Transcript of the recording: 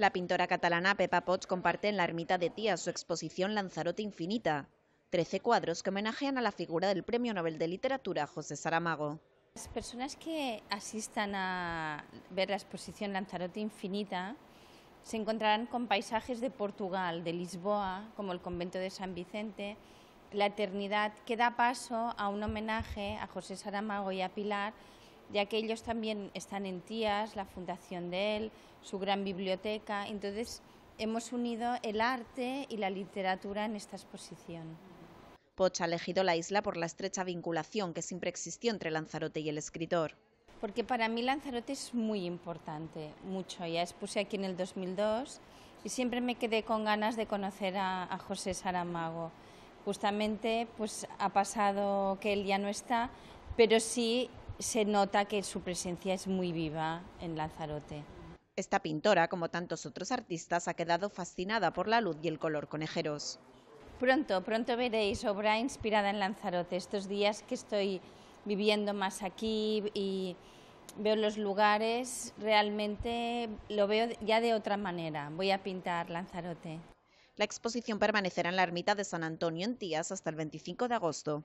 La pintora catalana Pepa Potts comparte en la Ermita de Tía su exposición Lanzarote Infinita, 13 cuadros que homenajean a la figura del Premio Nobel de Literatura José Saramago. Las personas que asistan a ver la exposición Lanzarote Infinita se encontrarán con paisajes de Portugal, de Lisboa, como el convento de San Vicente, la eternidad que da paso a un homenaje a José Saramago y a Pilar ya que ellos también están en Tías... la fundación de él, su gran biblioteca. Entonces, hemos unido el arte y la literatura en esta exposición. Poch ha elegido la isla por la estrecha vinculación que siempre existió entre Lanzarote y el escritor. Porque para mí Lanzarote es muy importante, mucho. Ya expuse aquí en el 2002 y siempre me quedé con ganas de conocer a, a José Saramago. Justamente pues ha pasado que él ya no está, pero sí se nota que su presencia es muy viva en Lanzarote. Esta pintora, como tantos otros artistas, ha quedado fascinada por la luz y el color conejeros. Pronto, pronto veréis obra inspirada en Lanzarote. Estos días que estoy viviendo más aquí y veo los lugares, realmente lo veo ya de otra manera. Voy a pintar Lanzarote. La exposición permanecerá en la ermita de San Antonio en Tías hasta el 25 de agosto.